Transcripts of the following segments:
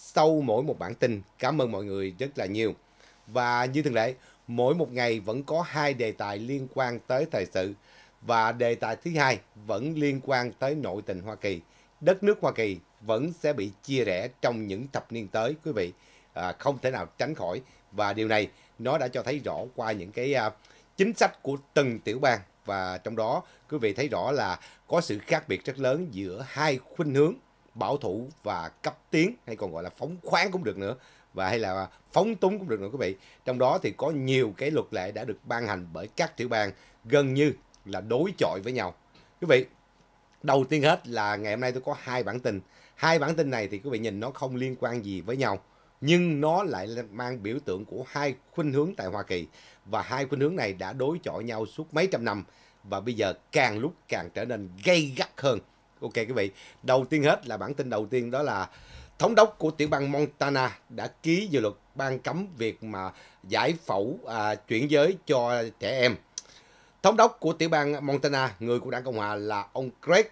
sau mỗi một bản tin. Cảm ơn mọi người rất là nhiều. Và như thường lệ, mỗi một ngày vẫn có hai đề tài liên quan tới thời sự và đề tài thứ hai vẫn liên quan tới nội tình Hoa Kỳ. Đất nước Hoa Kỳ vẫn sẽ bị chia rẽ trong những thập niên tới quý vị à, không thể nào tránh khỏi và điều này nó đã cho thấy rõ qua những cái à, chính sách của từng tiểu bang và trong đó quý vị thấy rõ là có sự khác biệt rất lớn giữa hai khuynh hướng bảo thủ và cấp tiến hay còn gọi là phóng khoáng cũng được nữa và hay là phóng túng cũng được nữa quý vị trong đó thì có nhiều cái luật lệ đã được ban hành bởi các tiểu bang gần như là đối chọi với nhau quý vị đầu tiên hết là ngày hôm nay tôi có hai bản tin hai bản tin này thì quý vị nhìn nó không liên quan gì với nhau nhưng nó lại mang biểu tượng của hai khuynh hướng tại Hoa Kỳ và hai khuynh hướng này đã đối chọi nhau suốt mấy trăm năm và bây giờ càng lúc càng trở nên gay gắt hơn Ok quý vị, đầu tiên hết là bản tin đầu tiên đó là thống đốc của tiểu bang Montana đã ký dự luật ban cấm việc mà giải phẫu à, chuyển giới cho trẻ em. Thống đốc của tiểu bang Montana, người của đảng Cộng hòa là ông à, Craig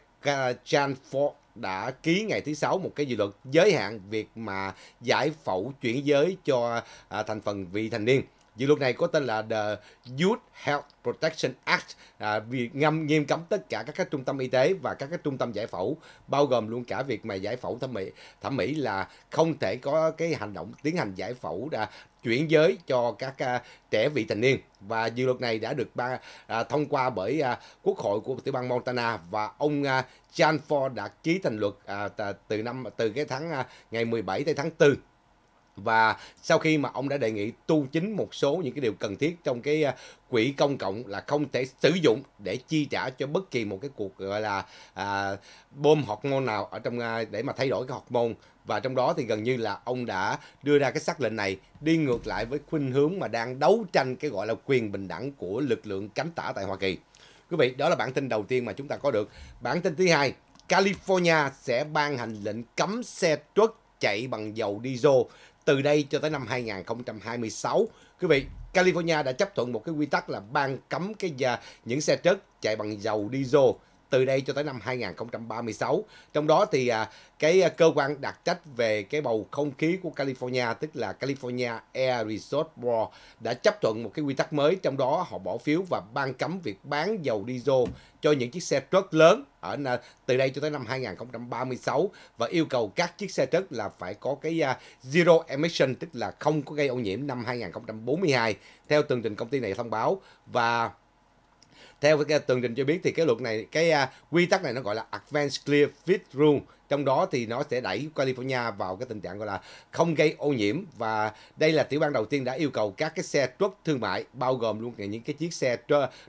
Chanford đã ký ngày thứ sáu một cái dự luật giới hạn việc mà giải phẫu chuyển giới cho à, thành phần vị thành niên. Dự luật này có tên là The Youth Health Protection Act à, vì ngâm nghiêm cấm tất cả các, các trung tâm y tế và các, các trung tâm giải phẫu bao gồm luôn cả việc mà giải phẫu thẩm mỹ thẩm mỹ là không thể có cái hành động tiến hành giải phẫu đã à, chuyển giới cho các à, trẻ vị thành niên và dự luật này đã được ba à, thông qua bởi à, quốc hội của tiểu bang Montana và ông à, John Ford đã ký thành luật à, từ năm từ cái tháng à, ngày 17 tới tháng 4 và sau khi mà ông đã đề nghị tu chính một số những cái điều cần thiết trong cái à, quỹ công cộng là không thể sử dụng để chi trả cho bất kỳ một cái cuộc gọi là à, bơm học môn nào ở trong à, để mà thay đổi cái học môn và trong đó thì gần như là ông đã đưa ra cái xác lệnh này đi ngược lại với khuynh hướng mà đang đấu tranh cái gọi là quyền bình đẳng của lực lượng cánh tả tại Hoa Kỳ. Quý vị, đó là bản tin đầu tiên mà chúng ta có được. Bản tin thứ hai, California sẽ ban hành lệnh cấm xe truck chạy bằng dầu diesel từ đây cho tới năm 2026. Quý vị, California đã chấp thuận một cái quy tắc là ban cấm cái những xe trớt chạy bằng dầu diesel từ đây cho tới năm 2036. Trong đó thì à, cái à, cơ quan đặc trách về cái bầu không khí của California tức là California Air Resource Board đã chấp thuận một cái quy tắc mới trong đó họ bỏ phiếu và ban cấm việc bán dầu diesel cho những chiếc xe truck lớn ở từ đây cho tới năm 2036 và yêu cầu các chiếc xe truck là phải có cái à, zero emission tức là không có gây ô nhiễm năm 2042 theo tường trình công ty này thông báo và theo cái tường trình cho biết thì cái luật này cái uh, quy tắc này nó gọi là advanced clear fit rule trong đó thì nó sẽ đẩy California vào cái tình trạng gọi là không gây ô nhiễm và đây là tiểu bang đầu tiên đã yêu cầu các cái xe truck thương mại bao gồm luôn những cái chiếc xe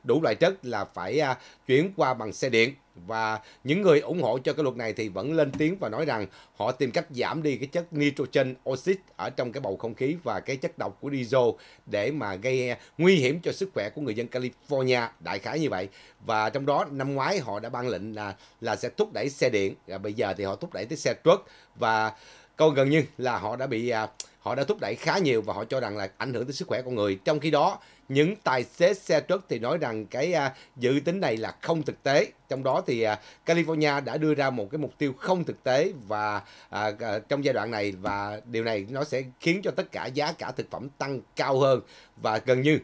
đủ loại chất là phải uh, chuyển qua bằng xe điện và những người ủng hộ cho cái luật này thì vẫn lên tiếng và nói rằng họ tìm cách giảm đi cái chất nitrogen oxit ở trong cái bầu không khí và cái chất độc của diesel để mà gây nguy hiểm cho sức khỏe của người dân California đại khái như vậy và trong đó năm ngoái họ đã ban lệnh là là sẽ thúc đẩy xe điện và bây giờ thì họ thúc đẩy tới xe truck và câu gần như là họ đã bị à, họ đã thúc đẩy khá nhiều và họ cho rằng là ảnh hưởng tới sức khỏe con người trong khi đó những tài xế xe truck thì nói rằng cái à, dự tính này là không thực tế. Trong đó thì à, California đã đưa ra một cái mục tiêu không thực tế và à, à, trong giai đoạn này và điều này nó sẽ khiến cho tất cả giá cả thực phẩm tăng cao hơn và gần như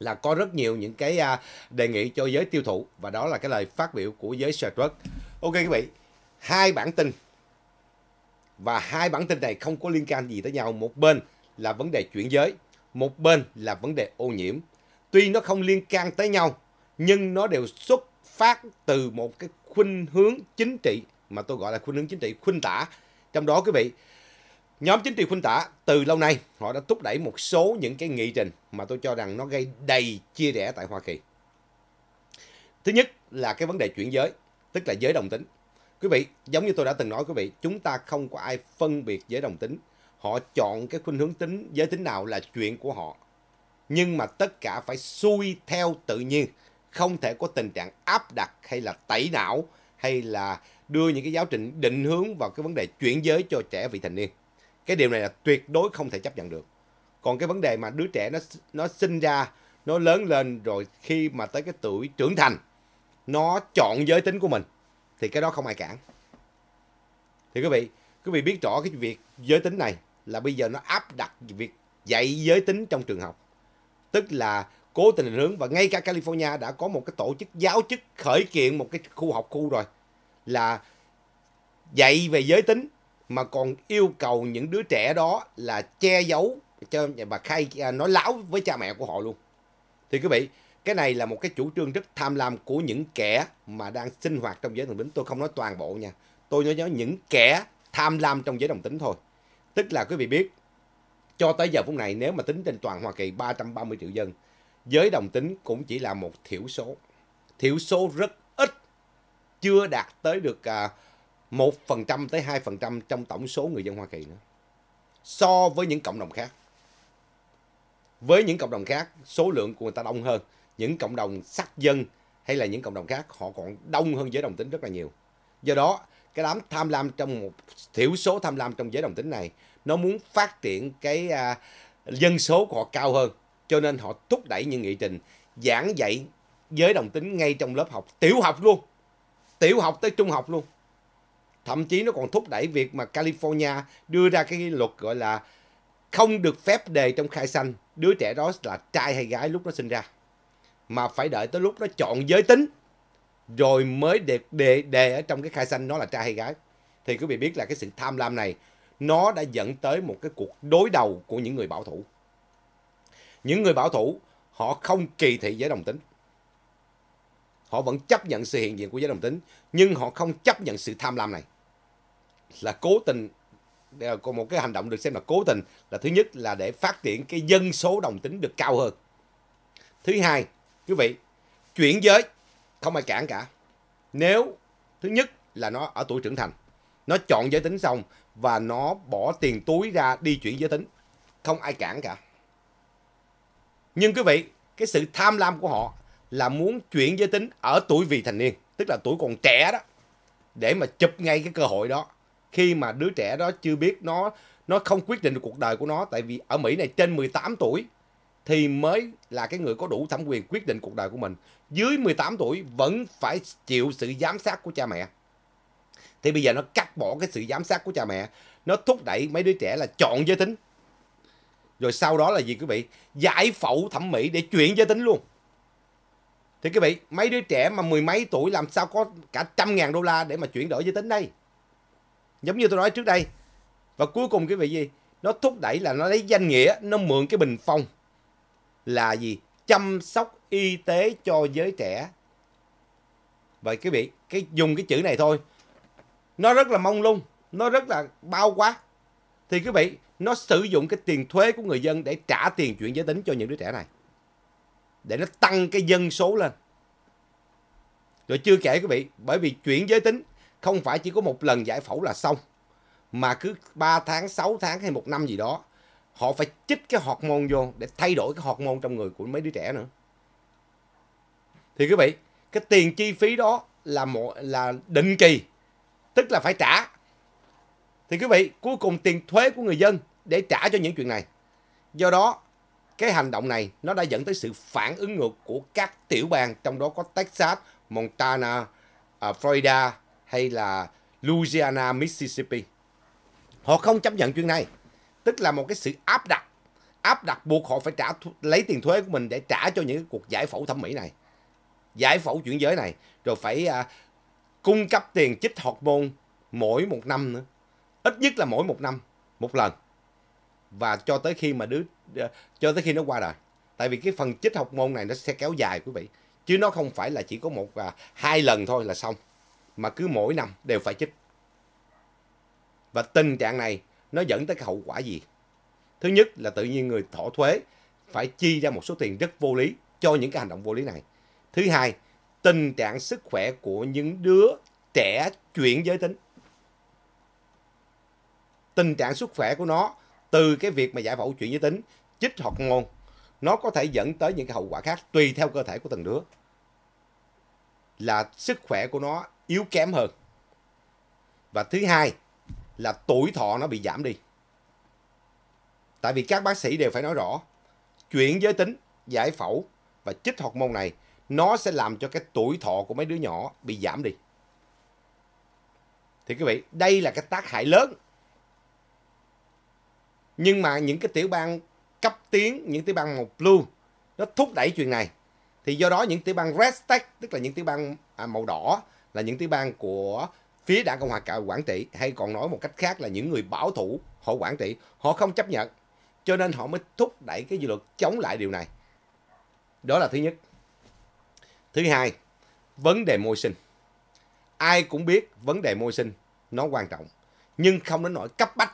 là có rất nhiều những cái à, đề nghị cho giới tiêu thụ và đó là cái lời phát biểu của giới xe truck. Ok quý vị, hai bản tin và hai bản tin này không có liên can gì tới nhau. Một bên là vấn đề chuyển giới một bên là vấn đề ô nhiễm. Tuy nó không liên can tới nhau, nhưng nó đều xuất phát từ một cái khuynh hướng chính trị mà tôi gọi là khuynh hướng chính trị khuynh tả. Trong đó quý vị, nhóm chính trị khuynh tả từ lâu nay họ đã thúc đẩy một số những cái nghị trình mà tôi cho rằng nó gây đầy chia rẽ tại Hoa Kỳ. Thứ nhất là cái vấn đề chuyển giới, tức là giới đồng tính. Quý vị, giống như tôi đã từng nói quý vị, chúng ta không có ai phân biệt giới đồng tính họ chọn cái khuynh hướng tính giới tính nào là chuyện của họ nhưng mà tất cả phải xuôi theo tự nhiên không thể có tình trạng áp đặt hay là tẩy não hay là đưa những cái giáo trình định hướng vào cái vấn đề chuyển giới cho trẻ vị thành niên cái điều này là tuyệt đối không thể chấp nhận được còn cái vấn đề mà đứa trẻ nó nó sinh ra nó lớn lên rồi khi mà tới cái tuổi trưởng thành nó chọn giới tính của mình thì cái đó không ai cản thì quý vị quý vị biết rõ cái việc giới tính này là bây giờ nó áp đặt việc dạy giới tính trong trường học. Tức là cố tình hướng và ngay cả California đã có một cái tổ chức giáo chức khởi kiện một cái khu học khu rồi là dạy về giới tính mà còn yêu cầu những đứa trẻ đó là che giấu cho và khai à, nói láo với cha mẹ của họ luôn. Thì quý vị, cái này là một cái chủ trương rất tham lam của những kẻ mà đang sinh hoạt trong giới đồng tính. Tôi không nói toàn bộ nha. Tôi nói những kẻ tham lam trong giới đồng tính thôi. Tức là quý vị biết, cho tới giờ phút này nếu mà tính trên toàn Hoa Kỳ 330 triệu dân, giới đồng tính cũng chỉ là một thiểu số. Thiểu số rất ít, chưa đạt tới được 1% à, tới 2% trong tổng số người dân Hoa Kỳ nữa. So với những cộng đồng khác. Với những cộng đồng khác, số lượng của người ta đông hơn. Những cộng đồng sắc dân hay là những cộng đồng khác, họ còn đông hơn giới đồng tính rất là nhiều. Do đó, cái đám tham lam trong một thiểu số tham lam trong giới đồng tính này nó muốn phát triển cái à, dân số của họ cao hơn cho nên họ thúc đẩy những nghị trình giảng dạy giới đồng tính ngay trong lớp học tiểu học luôn tiểu học tới trung học luôn thậm chí nó còn thúc đẩy việc mà California đưa ra cái luật gọi là không được phép đề trong khai sanh đứa trẻ đó là trai hay gái lúc nó sinh ra mà phải đợi tới lúc nó chọn giới tính rồi mới đề, đề, đề ở trong cái khai xanh nó là trai hay gái. Thì quý vị biết là cái sự tham lam này nó đã dẫn tới một cái cuộc đối đầu của những người bảo thủ. Những người bảo thủ họ không kỳ thị giới đồng tính. Họ vẫn chấp nhận sự hiện diện của giới đồng tính nhưng họ không chấp nhận sự tham lam này. Là cố tình còn một cái hành động được xem là cố tình là thứ nhất là để phát triển cái dân số đồng tính được cao hơn. Thứ hai, quý vị, chuyển giới không ai cản cả nếu thứ nhất là nó ở tuổi trưởng thành nó chọn giới tính xong và nó bỏ tiền túi ra đi chuyển giới tính không ai cản cả nhưng quý vị cái sự tham lam của họ là muốn chuyển giới tính ở tuổi vị thành niên tức là tuổi còn trẻ đó để mà chụp ngay cái cơ hội đó khi mà đứa trẻ đó chưa biết nó nó không quyết định được cuộc đời của nó tại vì ở Mỹ này trên 18 tuổi thì mới là cái người có đủ thẩm quyền quyết định cuộc đời của mình. Dưới 18 tuổi vẫn phải chịu sự giám sát của cha mẹ. Thì bây giờ nó cắt bỏ cái sự giám sát của cha mẹ, nó thúc đẩy mấy đứa trẻ là chọn giới tính. Rồi sau đó là gì quý vị? Giải phẫu thẩm mỹ để chuyển giới tính luôn. Thì quý vị, mấy đứa trẻ mà mười mấy tuổi làm sao có cả trăm ngàn đô la để mà chuyển đổi giới tính đây? Giống như tôi nói trước đây. Và cuối cùng quý vị gì? Nó thúc đẩy là nó lấy danh nghĩa, nó mượn cái bình phong là gì? Chăm sóc y tế cho giới trẻ. Vậy quý vị, cái dùng cái chữ này thôi. Nó rất là mong lung, nó rất là bao quát. Thì quý vị, nó sử dụng cái tiền thuế của người dân để trả tiền chuyển giới tính cho những đứa trẻ này. Để nó tăng cái dân số lên. Rồi chưa kể quý vị, bởi vì chuyển giới tính không phải chỉ có một lần giải phẫu là xong. Mà cứ 3 tháng, 6 tháng hay một năm gì đó họ phải chích cái hột môn vô để thay đổi cái hột môn trong người của mấy đứa trẻ nữa thì quý vị cái tiền chi phí đó là một là định kỳ tức là phải trả thì quý vị cuối cùng tiền thuế của người dân để trả cho những chuyện này do đó cái hành động này nó đã dẫn tới sự phản ứng ngược của các tiểu bang trong đó có Texas, Montana, à, Florida hay là Louisiana, Mississippi. Họ không chấp nhận chuyện này tức là một cái sự áp đặt áp đặt buộc họ phải trả lấy tiền thuế của mình để trả cho những cuộc giải phẫu thẩm mỹ này giải phẫu chuyển giới này rồi phải à, cung cấp tiền chích hormone mỗi một năm nữa ít nhất là mỗi một năm một lần và cho tới khi mà đứa à, cho tới khi nó qua đời tại vì cái phần chích học môn này nó sẽ kéo dài quý vị chứ nó không phải là chỉ có một à, hai lần thôi là xong mà cứ mỗi năm đều phải chích và tình trạng này nó dẫn tới cái hậu quả gì thứ nhất là tự nhiên người thọ thuế phải chi ra một số tiền rất vô lý cho những cái hành động vô lý này thứ hai tình trạng sức khỏe của những đứa trẻ chuyển giới tính tình trạng sức khỏe của nó từ cái việc mà giải phẫu chuyển giới tính chích hoặc ngôn nó có thể dẫn tới những cái hậu quả khác tùy theo cơ thể của từng đứa là sức khỏe của nó yếu kém hơn và thứ hai là tuổi thọ nó bị giảm đi. Tại vì các bác sĩ đều phải nói rõ, chuyện giới tính, giải phẫu và chích học môn này nó sẽ làm cho cái tuổi thọ của mấy đứa nhỏ bị giảm đi. Thì quý vị, đây là cái tác hại lớn. Nhưng mà những cái tiểu bang cấp tiến, những tiểu bang màu blue, nó thúc đẩy chuyện này. Thì do đó những tiểu bang red state, tức là những tiểu bang à, màu đỏ, là những tiểu bang của phía đảng Cộng hòa cả quản trị hay còn nói một cách khác là những người bảo thủ họ quản trị họ không chấp nhận cho nên họ mới thúc đẩy cái dự luật chống lại điều này đó là thứ nhất thứ hai vấn đề môi sinh ai cũng biết vấn đề môi sinh nó quan trọng nhưng không đến nỗi cấp bách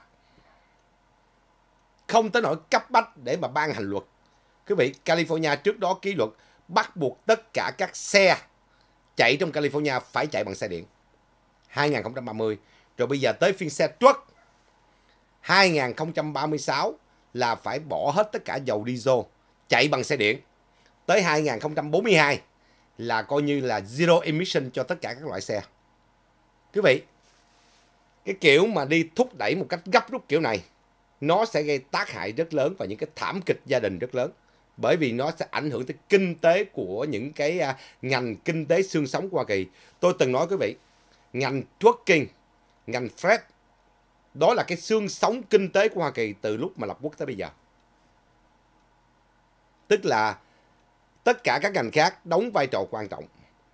không tới nỗi cấp bách để mà ban hành luật quý vị California trước đó ký luật bắt buộc tất cả các xe chạy trong California phải chạy bằng xe điện 2030 rồi bây giờ tới phiên xe truck 2036 là phải bỏ hết tất cả dầu diesel chạy bằng xe điện tới 2042 là coi như là zero emission cho tất cả các loại xe quý vị cái kiểu mà đi thúc đẩy một cách gấp rút kiểu này nó sẽ gây tác hại rất lớn và những cái thảm kịch gia đình rất lớn bởi vì nó sẽ ảnh hưởng tới kinh tế của những cái à, ngành kinh tế xương sống của Hoa Kỳ. Tôi từng nói quý vị, ngành trucking, ngành freight. Đó là cái xương sống kinh tế của Hoa Kỳ từ lúc mà lập quốc tới bây giờ. Tức là tất cả các ngành khác đóng vai trò quan trọng.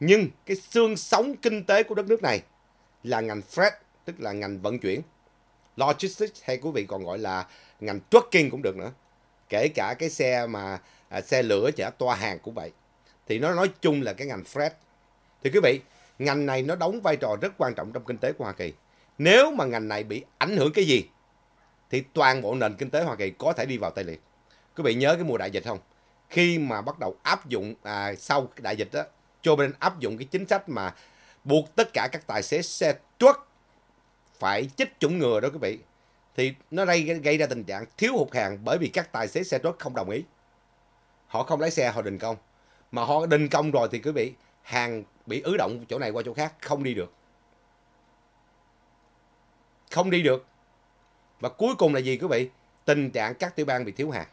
Nhưng cái xương sống kinh tế của đất nước này là ngành freight, tức là ngành vận chuyển. Logistics hay quý vị còn gọi là ngành trucking cũng được nữa. Kể cả cái xe mà à, xe lửa chở toa hàng cũng vậy. Thì nó nói chung là cái ngành freight. Thì quý vị, ngành này nó đóng vai trò rất quan trọng trong kinh tế của Hoa Kỳ. Nếu mà ngành này bị ảnh hưởng cái gì thì toàn bộ nền kinh tế Hoa Kỳ có thể đi vào tê liệt. Quý vị nhớ cái mùa đại dịch không? Khi mà bắt đầu áp dụng à, sau đại dịch đó, Joe Biden áp dụng cái chính sách mà buộc tất cả các tài xế xe truck phải chích chủng ngừa đó quý vị. Thì nó gây, gây ra tình trạng thiếu hụt hàng bởi vì các tài xế xe truck không đồng ý. Họ không lấy xe, họ đình công. Mà họ đình công rồi thì quý vị hàng bị ứ động chỗ này qua chỗ khác không đi được không đi được và cuối cùng là gì quý vị tình trạng các tiểu bang bị thiếu hàng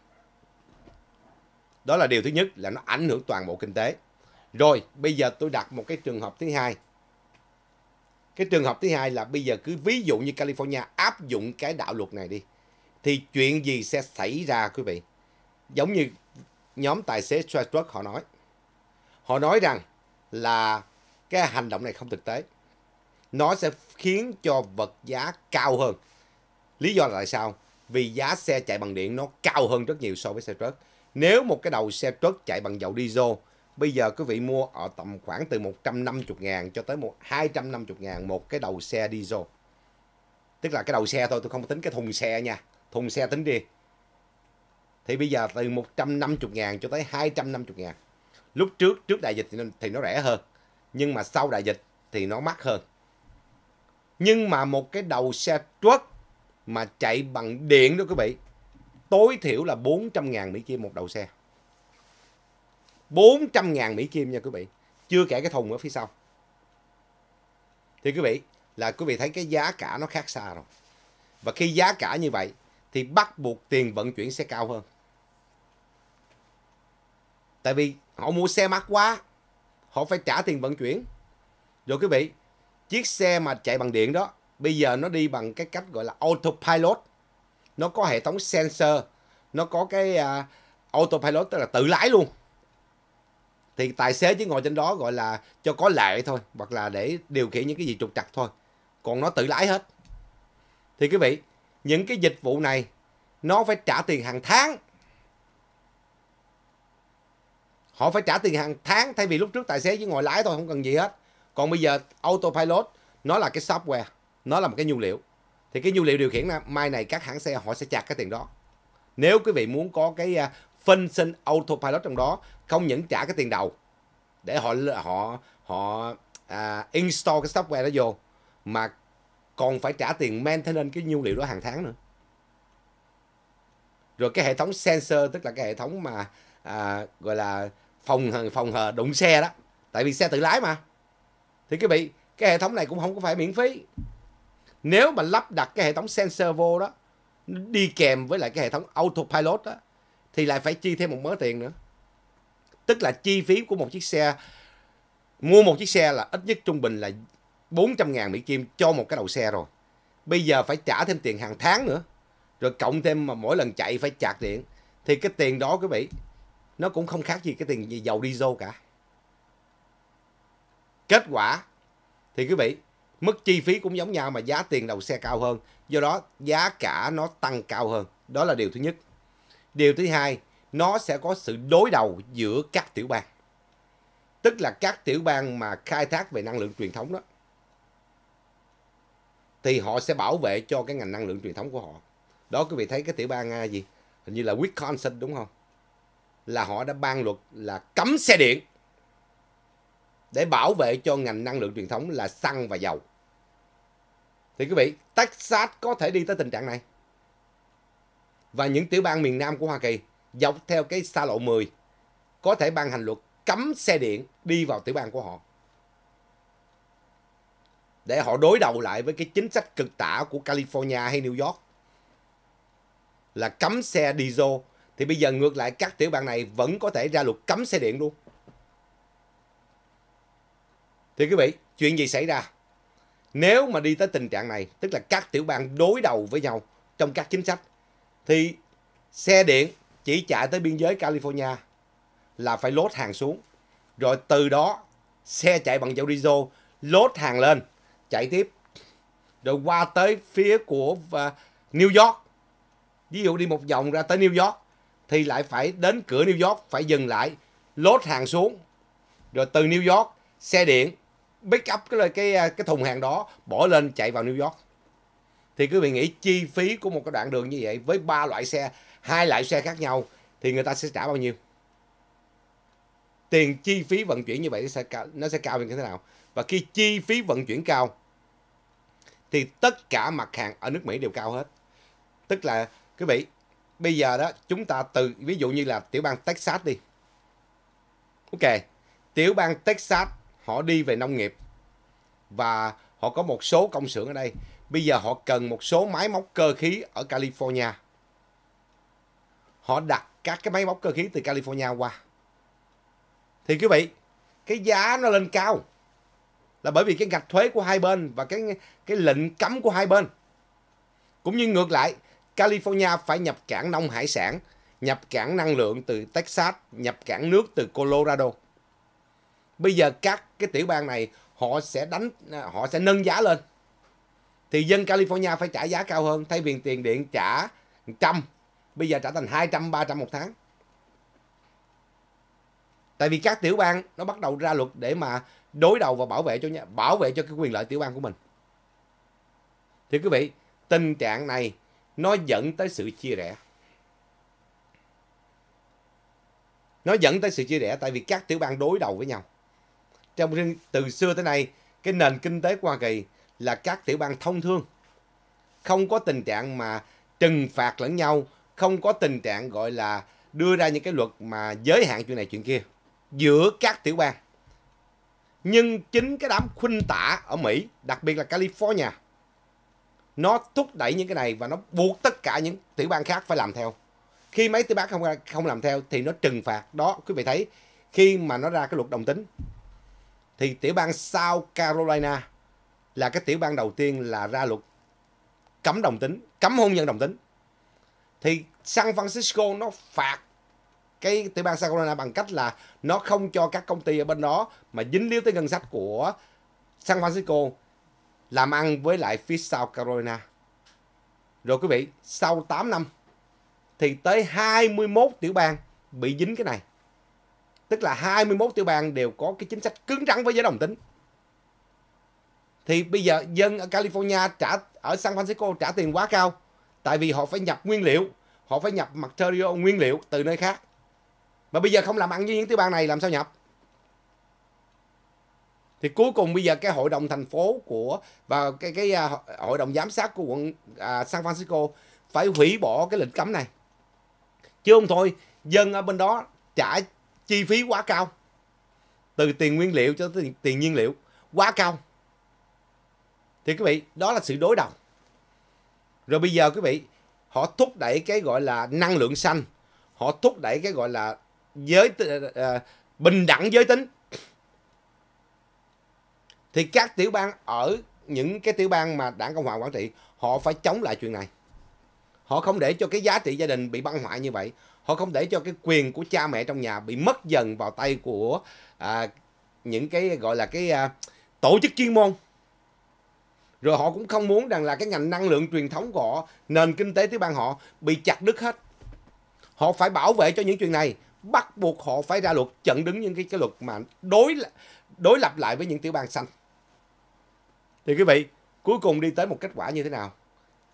đó là điều thứ nhất là nó ảnh hưởng toàn bộ kinh tế rồi bây giờ tôi đặt một cái trường hợp thứ hai cái trường hợp thứ hai là bây giờ cứ ví dụ như California áp dụng cái đạo luật này đi thì chuyện gì sẽ xảy ra quý vị giống như nhóm tài xế truck họ nói họ nói rằng là cái hành động này không thực tế nó sẽ khiến cho vật giá cao hơn lý do là tại sao vì giá xe chạy bằng điện nó cao hơn rất nhiều so với xe trớt nếu một cái đầu xe trớt chạy bằng dầu diesel bây giờ quý vị mua ở tầm khoảng từ 150 ngàn cho tới 250 ngàn một cái đầu xe diesel tức là cái đầu xe thôi tôi không tính cái thùng xe nha thùng xe tính đi thì bây giờ từ 150 ngàn cho tới 250 ngàn lúc trước trước đại dịch thì nó, rẻ hơn nhưng mà sau đại dịch thì nó mắc hơn nhưng mà một cái đầu xe truck mà chạy bằng điện đó quý vị tối thiểu là 400 ngàn Mỹ Kim một đầu xe 400 ngàn Mỹ Kim nha quý vị chưa kể cái thùng ở phía sau thì quý vị là quý vị thấy cái giá cả nó khác xa rồi và khi giá cả như vậy thì bắt buộc tiền vận chuyển sẽ cao hơn tại vì họ mua xe mắc quá họ phải trả tiền vận chuyển rồi quý vị chiếc xe mà chạy bằng điện đó bây giờ nó đi bằng cái cách gọi là autopilot nó có hệ thống sensor nó có cái uh, autopilot tức là tự lái luôn thì tài xế chỉ ngồi trên đó gọi là cho có lệ thôi hoặc là để điều khiển những cái gì trục trặc thôi còn nó tự lái hết thì quý vị những cái dịch vụ này nó phải trả tiền hàng tháng họ phải trả tiền hàng tháng thay vì lúc trước tài xế chỉ ngồi lái thôi không cần gì hết còn bây giờ autopilot nó là cái software nó là một cái nhu liệu thì cái nhu liệu điều khiển này, mai này các hãng xe họ sẽ chặt cái tiền đó nếu quý vị muốn có cái à, phân sinh autopilot trong đó không những trả cái tiền đầu để họ họ họ à, install cái software đó vô mà còn phải trả tiền maintenance cái nhu liệu đó hàng tháng nữa rồi cái hệ thống sensor tức là cái hệ thống mà à, gọi là phòng phòng hờ đụng xe đó tại vì xe tự lái mà thì cái bị cái hệ thống này cũng không có phải miễn phí nếu mà lắp đặt cái hệ thống sensor vô đó đi kèm với lại cái hệ thống autopilot đó thì lại phải chi thêm một mớ tiền nữa tức là chi phí của một chiếc xe mua một chiếc xe là ít nhất trung bình là 400 ngàn Mỹ Kim cho một cái đầu xe rồi bây giờ phải trả thêm tiền hàng tháng nữa rồi cộng thêm mà mỗi lần chạy phải chạc điện thì cái tiền đó quý vị nó cũng không khác gì cái tiền dầu diesel cả. Kết quả thì quý vị, mức chi phí cũng giống nhau mà giá tiền đầu xe cao hơn, do đó giá cả nó tăng cao hơn. Đó là điều thứ nhất. Điều thứ hai, nó sẽ có sự đối đầu giữa các tiểu bang. Tức là các tiểu bang mà khai thác về năng lượng truyền thống đó thì họ sẽ bảo vệ cho cái ngành năng lượng truyền thống của họ. Đó quý vị thấy cái tiểu bang à, gì? Hình như là Wisconsin đúng không? là họ đã ban luật là cấm xe điện để bảo vệ cho ngành năng lượng truyền thống là xăng và dầu. Thì quý vị, Texas có thể đi tới tình trạng này. Và những tiểu bang miền Nam của Hoa Kỳ dọc theo cái xa lộ 10 có thể ban hành luật cấm xe điện đi vào tiểu bang của họ. Để họ đối đầu lại với cái chính sách cực tả của California hay New York là cấm xe diesel thì bây giờ ngược lại các tiểu bang này vẫn có thể ra luật cấm xe điện luôn. Thì quý vị, chuyện gì xảy ra? Nếu mà đi tới tình trạng này, tức là các tiểu bang đối đầu với nhau trong các chính sách, thì xe điện chỉ chạy tới biên giới California là phải lốt hàng xuống. Rồi từ đó, xe chạy bằng dầu diesel lốt hàng lên, chạy tiếp. Rồi qua tới phía của à, New York. Ví dụ đi một vòng ra tới New York thì lại phải đến cửa New York phải dừng lại lốt hàng xuống rồi từ New York xe điện pick up cái cái à, cái thùng hàng đó bỏ lên chạy vào New York thì quý vị nghĩ chi phí của một cái đoạn đường như vậy với ba loại xe hai loại xe khác nhau thì người ta sẽ trả bao nhiêu tiền chi phí vận chuyển như vậy nó sẽ cao, nó sẽ cao như thế nào và khi chi phí vận chuyển cao thì tất cả mặt hàng ở nước Mỹ đều cao hết tức là quý vị bây giờ đó chúng ta từ ví dụ như là tiểu bang Texas đi ok tiểu bang Texas họ đi về nông nghiệp và họ có một số công xưởng ở đây bây giờ họ cần một số máy móc cơ khí ở California họ đặt các cái máy móc cơ khí từ California qua thì quý vị cái giá nó lên cao là bởi vì cái gạch thuế của hai bên và cái cái lệnh cấm của hai bên cũng như ngược lại California phải nhập cảng nông hải sản, nhập cảng năng lượng từ Texas, nhập cảng nước từ Colorado. Bây giờ các cái tiểu bang này họ sẽ đánh à, họ sẽ nâng giá lên. Thì dân California phải trả giá cao hơn, thay vì tiền điện trả trăm bây giờ trả thành 200 300 một tháng. Tại vì các tiểu bang nó bắt đầu ra luật để mà đối đầu và bảo vệ cho bảo vệ cho cái quyền lợi tiểu bang của mình. Thì quý vị, tình trạng này nó dẫn tới sự chia rẽ. Nó dẫn tới sự chia rẽ tại vì các tiểu bang đối đầu với nhau. Trong từ xưa tới nay, cái nền kinh tế của Hoa Kỳ là các tiểu bang thông thương. Không có tình trạng mà trừng phạt lẫn nhau, không có tình trạng gọi là đưa ra những cái luật mà giới hạn chuyện này chuyện kia giữa các tiểu bang. Nhưng chính cái đám khuynh tả ở Mỹ, đặc biệt là California, nó thúc đẩy những cái này và nó buộc tất cả những tiểu bang khác phải làm theo khi mấy tiểu bang không không làm theo thì nó trừng phạt đó quý vị thấy khi mà nó ra cái luật đồng tính thì tiểu bang South Carolina là cái tiểu bang đầu tiên là ra luật cấm đồng tính cấm hôn nhân đồng tính thì San Francisco nó phạt cái tiểu bang South Carolina bằng cách là nó không cho các công ty ở bên đó mà dính líu tới ngân sách của San Francisco làm ăn với lại phía sau Carolina. Rồi quý vị, sau 8 năm thì tới 21 tiểu bang bị dính cái này. Tức là 21 tiểu bang đều có cái chính sách cứng rắn với giới đồng tính. Thì bây giờ dân ở California trả ở San Francisco trả tiền quá cao tại vì họ phải nhập nguyên liệu, họ phải nhập material nguyên liệu từ nơi khác. Mà bây giờ không làm ăn với những tiểu bang này làm sao nhập? thì cuối cùng bây giờ cái hội đồng thành phố của và cái cái à, hội đồng giám sát của quận à, San Francisco phải hủy bỏ cái lệnh cấm này chứ không thôi dân ở bên đó trả chi phí quá cao từ tiền nguyên liệu cho tiền, tiền nhiên liệu quá cao thì quý vị đó là sự đối đầu rồi bây giờ quý vị họ thúc đẩy cái gọi là năng lượng xanh họ thúc đẩy cái gọi là giới uh, bình đẳng giới tính thì các tiểu bang ở những cái tiểu bang mà đảng cộng hòa quản trị họ phải chống lại chuyện này họ không để cho cái giá trị gia đình bị băng hoại như vậy họ không để cho cái quyền của cha mẹ trong nhà bị mất dần vào tay của à, những cái gọi là cái à, tổ chức chuyên môn rồi họ cũng không muốn rằng là cái ngành năng lượng truyền thống của họ nền kinh tế tiểu bang họ bị chặt đứt hết họ phải bảo vệ cho những chuyện này bắt buộc họ phải ra luật chặn đứng những cái cái luật mà đối đối lập lại với những tiểu bang xanh thì quý vị, cuối cùng đi tới một kết quả như thế nào?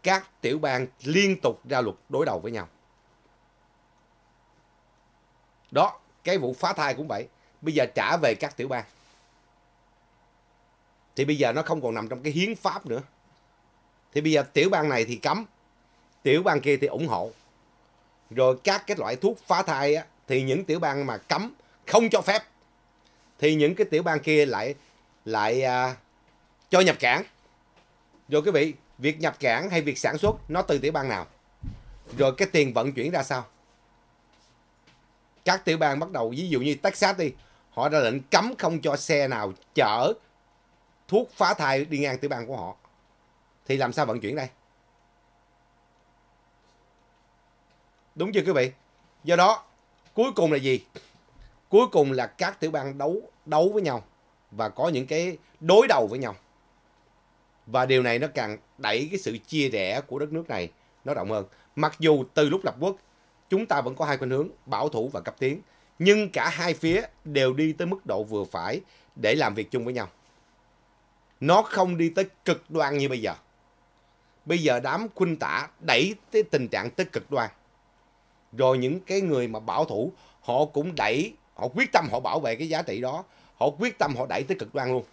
Các tiểu bang liên tục ra luật đối đầu với nhau. Đó, cái vụ phá thai cũng vậy. Bây giờ trả về các tiểu bang. Thì bây giờ nó không còn nằm trong cái hiến pháp nữa. Thì bây giờ tiểu bang này thì cấm, tiểu bang kia thì ủng hộ. Rồi các cái loại thuốc phá thai á, thì những tiểu bang mà cấm, không cho phép, thì những cái tiểu bang kia lại lại à, cho nhập cảng rồi quý vị việc nhập cảng hay việc sản xuất nó từ tiểu bang nào rồi cái tiền vận chuyển ra sao các tiểu bang bắt đầu ví dụ như Texas đi họ ra lệnh cấm không cho xe nào chở thuốc phá thai đi ngang tiểu bang của họ thì làm sao vận chuyển đây đúng chưa quý vị do đó cuối cùng là gì cuối cùng là các tiểu bang đấu đấu với nhau và có những cái đối đầu với nhau và điều này nó càng đẩy cái sự chia rẽ của đất nước này nó rộng hơn. Mặc dù từ lúc lập quốc, chúng ta vẫn có hai khuynh hướng, bảo thủ và cấp tiến. Nhưng cả hai phía đều đi tới mức độ vừa phải để làm việc chung với nhau. Nó không đi tới cực đoan như bây giờ. Bây giờ đám khuynh tả đẩy tới tình trạng tới cực đoan. Rồi những cái người mà bảo thủ, họ cũng đẩy, họ quyết tâm họ bảo vệ cái giá trị đó. Họ quyết tâm họ đẩy tới cực đoan luôn.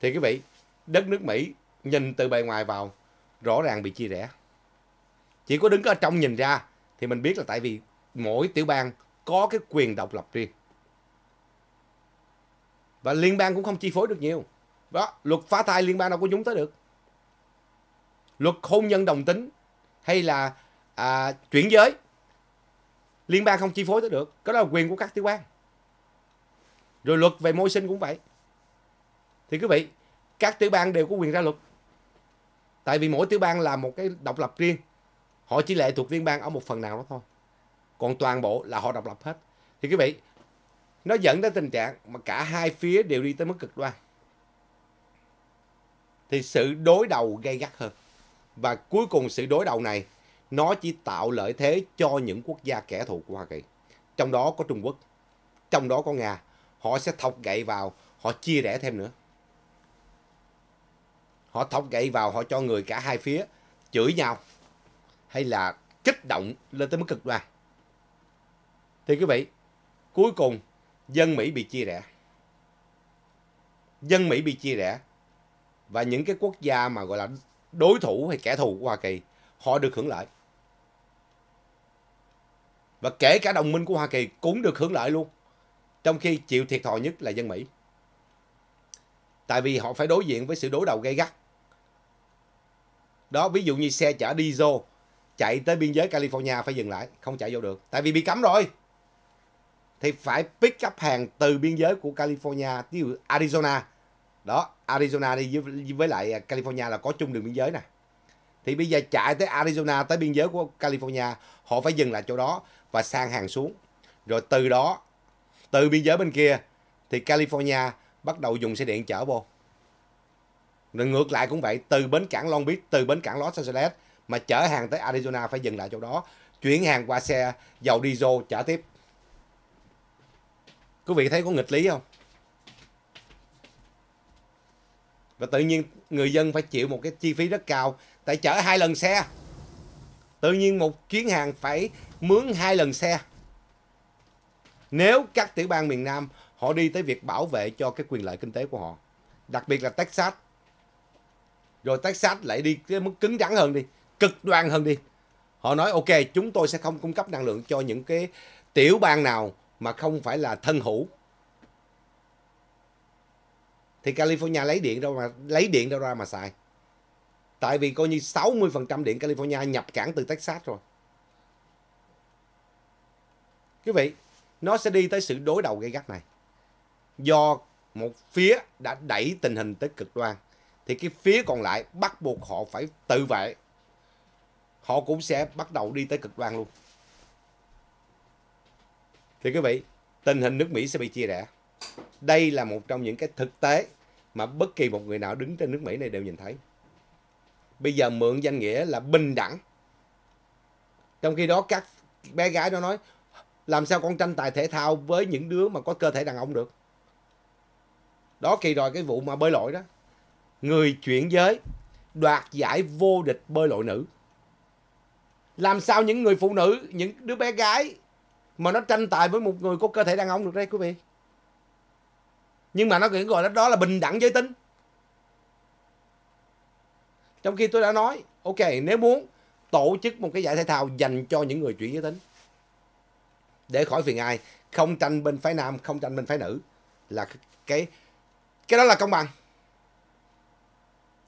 Thì quý vị, đất nước Mỹ nhìn từ bề ngoài vào rõ ràng bị chia rẽ. Chỉ có đứng ở trong nhìn ra thì mình biết là tại vì mỗi tiểu bang có cái quyền độc lập riêng. Và liên bang cũng không chi phối được nhiều. Đó, luật phá thai liên bang đâu có nhúng tới được. Luật hôn nhân đồng tính hay là à, chuyển giới liên bang không chi phối tới được. Cái đó là quyền của các tiểu bang. Rồi luật về môi sinh cũng vậy thì quý vị các tiểu bang đều có quyền ra luật tại vì mỗi tiểu bang là một cái độc lập riêng họ chỉ lệ thuộc liên bang ở một phần nào đó thôi còn toàn bộ là họ độc lập hết thì quý vị nó dẫn tới tình trạng mà cả hai phía đều đi tới mức cực đoan thì sự đối đầu gay gắt hơn và cuối cùng sự đối đầu này nó chỉ tạo lợi thế cho những quốc gia kẻ thù của Hoa Kỳ trong đó có Trung Quốc trong đó có Nga họ sẽ thọc gậy vào họ chia rẽ thêm nữa họ thọc gậy vào họ cho người cả hai phía chửi nhau hay là kích động lên tới mức cực đoan thì quý vị cuối cùng dân mỹ bị chia rẽ dân mỹ bị chia rẽ và những cái quốc gia mà gọi là đối thủ hay kẻ thù của hoa kỳ họ được hưởng lợi và kể cả đồng minh của hoa kỳ cũng được hưởng lợi luôn trong khi chịu thiệt thòi nhất là dân mỹ tại vì họ phải đối diện với sự đối đầu gay gắt đó ví dụ như xe chở diesel chạy tới biên giới California phải dừng lại không chạy vô được tại vì bị cấm rồi thì phải pick up hàng từ biên giới của California ví dụ Arizona đó Arizona đi với, với lại California là có chung đường biên giới nè thì bây giờ chạy tới Arizona tới biên giới của California họ phải dừng lại chỗ đó và sang hàng xuống rồi từ đó từ biên giới bên kia thì California bắt đầu dùng xe điện chở vô rồi ngược lại cũng vậy, từ bến cảng Long Beach, từ bến cảng Los Angeles mà chở hàng tới Arizona phải dừng lại chỗ đó, chuyển hàng qua xe dầu diesel chở tiếp. Quý vị thấy có nghịch lý không? Và tự nhiên người dân phải chịu một cái chi phí rất cao tại chở hai lần xe. Tự nhiên một chuyến hàng phải mướn hai lần xe. Nếu các tiểu bang miền Nam họ đi tới việc bảo vệ cho cái quyền lợi kinh tế của họ, đặc biệt là Texas rồi Texas lại đi cái mức cứng rắn hơn đi cực đoan hơn đi họ nói ok chúng tôi sẽ không cung cấp năng lượng cho những cái tiểu bang nào mà không phải là thân hữu thì California lấy điện đâu mà lấy điện đâu ra mà xài tại vì coi như 60% điện California nhập cảng từ Texas rồi quý vị nó sẽ đi tới sự đối đầu gây gắt này do một phía đã đẩy tình hình tới cực đoan thì cái phía còn lại bắt buộc họ phải tự vệ họ cũng sẽ bắt đầu đi tới cực đoan luôn thì quý vị tình hình nước mỹ sẽ bị chia rẽ đây là một trong những cái thực tế mà bất kỳ một người nào đứng trên nước mỹ này đều nhìn thấy bây giờ mượn danh nghĩa là bình đẳng trong khi đó các bé gái đó nói làm sao con tranh tài thể thao với những đứa mà có cơ thể đàn ông được đó kỳ rồi cái vụ mà bơi lội đó người chuyển giới đoạt giải vô địch bơi lội nữ. Làm sao những người phụ nữ, những đứa bé gái mà nó tranh tài với một người có cơ thể đàn ông được đây quý vị. Nhưng mà nó vẫn gọi đó là bình đẳng giới tính. Trong khi tôi đã nói, ok, nếu muốn tổ chức một cái giải thể thao dành cho những người chuyển giới tính. Để khỏi phiền ai, không tranh bên phái nam, không tranh bên phái nữ là cái cái đó là công bằng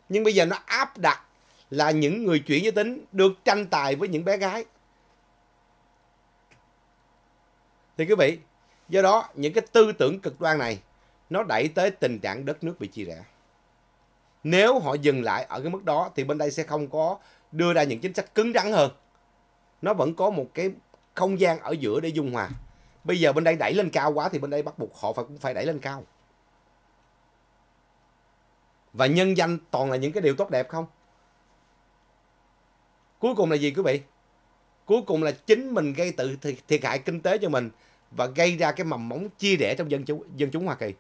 nhưng bây giờ nó áp đặt là những người chuyển giới tính được tranh tài với những bé gái thì quý vị do đó những cái tư tưởng cực đoan này nó đẩy tới tình trạng đất nước bị chia rẽ nếu họ dừng lại ở cái mức đó thì bên đây sẽ không có đưa ra những chính sách cứng rắn hơn nó vẫn có một cái không gian ở giữa để dung hòa bây giờ bên đây đẩy lên cao quá thì bên đây bắt buộc họ phải cũng phải đẩy lên cao và nhân danh toàn là những cái điều tốt đẹp không? Cuối cùng là gì quý vị? Cuối cùng là chính mình gây tự thiệt hại kinh tế cho mình và gây ra cái mầm mống chia rẽ trong dân chúng, dân chúng Hoa Kỳ.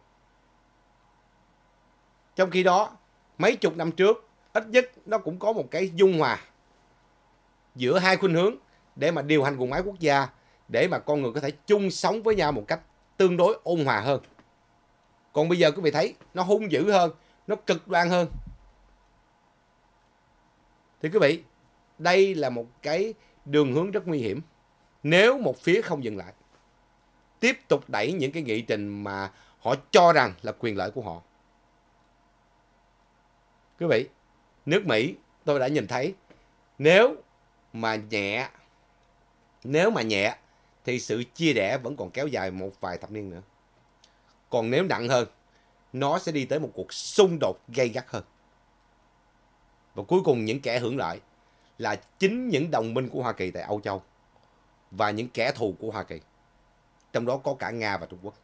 Trong khi đó, mấy chục năm trước, ít nhất nó cũng có một cái dung hòa giữa hai khuynh hướng để mà điều hành guồng máy quốc gia, để mà con người có thể chung sống với nhau một cách tương đối ôn hòa hơn. Còn bây giờ quý vị thấy nó hung dữ hơn, nó cực đoan hơn thì quý vị đây là một cái đường hướng rất nguy hiểm nếu một phía không dừng lại tiếp tục đẩy những cái nghị trình mà họ cho rằng là quyền lợi của họ quý vị nước mỹ tôi đã nhìn thấy nếu mà nhẹ nếu mà nhẹ thì sự chia rẽ vẫn còn kéo dài một vài thập niên nữa còn nếu nặng hơn nó sẽ đi tới một cuộc xung đột gay gắt hơn. Và cuối cùng những kẻ hưởng lợi là chính những đồng minh của Hoa Kỳ tại Âu Châu và những kẻ thù của Hoa Kỳ. Trong đó có cả Nga và Trung Quốc.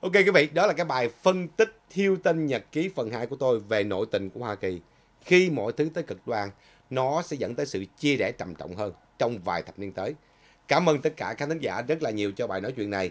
Ok quý vị, đó là cái bài phân tích thiêu tinh nhật ký phần 2 của tôi về nội tình của Hoa Kỳ. Khi mọi thứ tới cực đoan, nó sẽ dẫn tới sự chia rẽ trầm trọng hơn trong vài thập niên tới. Cảm ơn tất cả các khán giả rất là nhiều cho bài nói chuyện này.